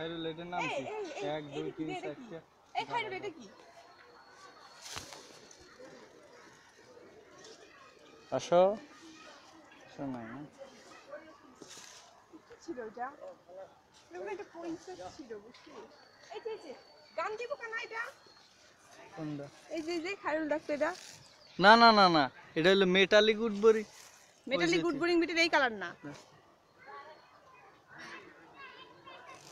খাইরুল এটার নাম কি এই খাইরুল এটা কি আসো না ছিল না না না না এটা হলো মেটালিক মেটালি গুড বরিং বিটের এই কালার না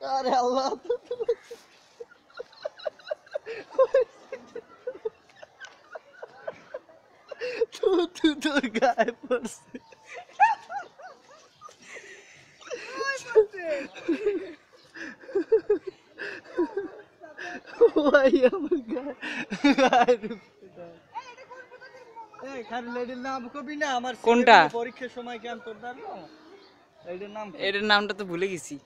Cara, é lá tudo. Tudo do lugar, parceiro. Ai, meu Deus. Uai, é lugar. কোনটা পরীক্ষার সময় কেন তোর এটার এটার নামটা তো ভুলে গেছি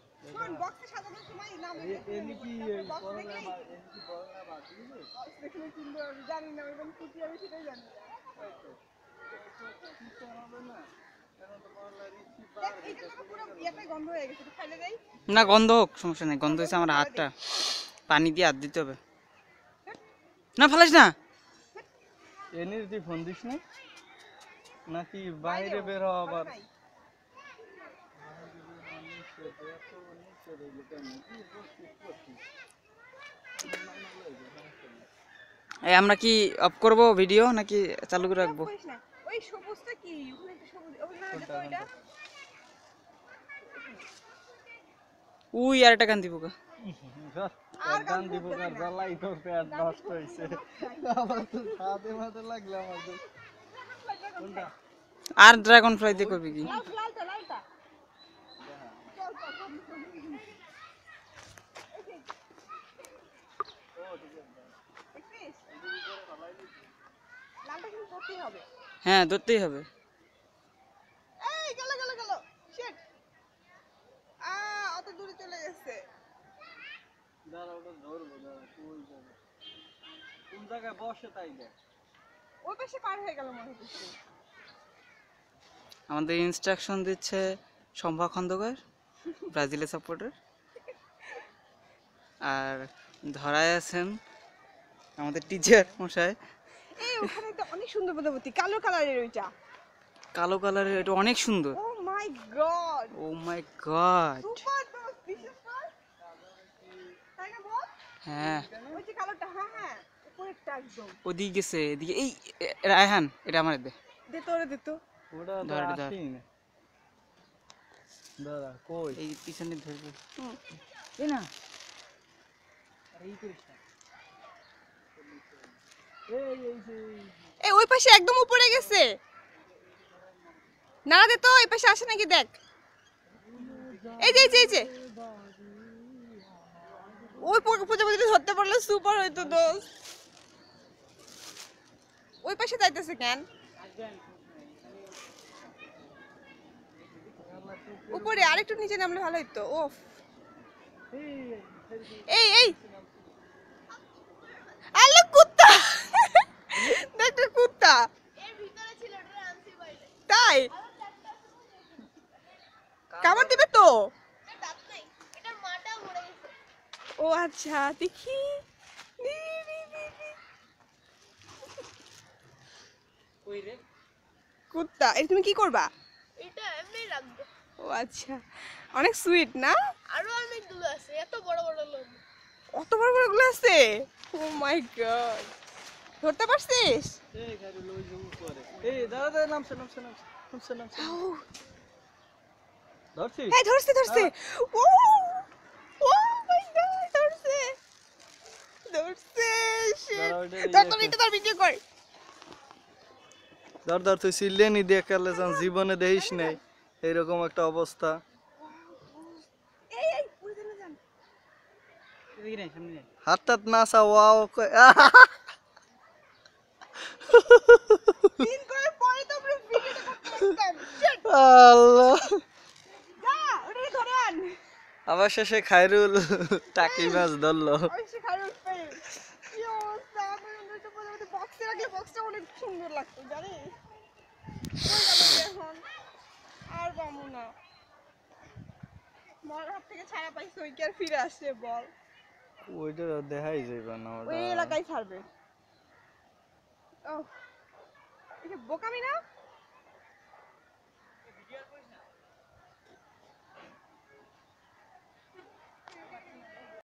না গন্ধ হোক সমস্যা নেই গন্ধ হয়েছে আমার হাতটা পানি দিয়ে হাত দিতে হবে না ফেলাস না এনে তুই ফোন দিস নাকি বাইরে বের হওয়া আবার আমরা কি অফ করব ভিডিও নাকি চালু করে রাখবো উই আর একটা কান দিব গা দান দিব কার জ্বালাই তোর পেট নষ্ট হইছে আমার তো সাথে মাথে লাগলে আমার তো আর ড্রাগন ফ্লাই দিয়ে করবি কি হ্যাঁ ধরতেই হবে আমাদের ইনস্ট্রাকশন দিচ্ছে সম্ভা খন্দকার ব্রাজিলের সাপোর্টার আর ধরায় আছেন আমাদের টিচার মশাই এই ওখানে একটা অনেক সুন্দর পদ্মপতি কালো কালারের ওইটা কালো কালারের এটা অনেক সুন্দর oh my god oh my god super হ্যাঁ ওই যে কালোটা হ্যাঁ হ্যাঁ উপরেরটা একদম গেছে এদিকে এই রায়হান এটা দে দে তোরে দে তো ওটা ধর ধর দাদা কই এই পিছনে ধরে দে না এই করিস এই ওই পাশে একদম উপরে গেছে না দে তো ওই পাশে আসে নাকি দেখ এই যে এই যে ওই প্রজাপতিটা ধরতে পারলে সুপার হইতো দোষ ওই পাশে যাইতেছে কেন উপরে আরেকটু নিচে নামলে ভালো হইতো ও এই এই আলো কুত্তা দেখটা কুত্তা তাই কামড় দিবে তো ও আচ্ছা দেখি কুত্তা এটা তুমি কি করবা এটা এমনি রাখবো ও আচ্ছা অনেক সুইট না আরো অনেকগুলো আছে এত বড় বড় লোক অত বড় বড় গুলো আছে ও মাই গড ধরতে পারছিস এই গাড়ি লই নামছে নামছে নামছে নামছে নামছে ধরছিস হ্যাঁ ধরছে ও তোর তোর এটা তোর ভিডিও কর ধর যান জীবনে দেখিস নাই এইরকম একটা অবস্থা হাত হাতটাত নাচা ওয়াও আল্লাহ আবার শেষে খাইরুল টাকি মাছ ধরলো থাকলে বক্সটা অনেক সুন্দর লাগতো জানিস এখন আর পাবো না মরার হাত থেকে ছাড়া পাইছে ওই আর ফিরে আসছে বল ওইটা দেখাই যাইবা না ওই এলাকায় ছাড়বে ও এটা বোকামি না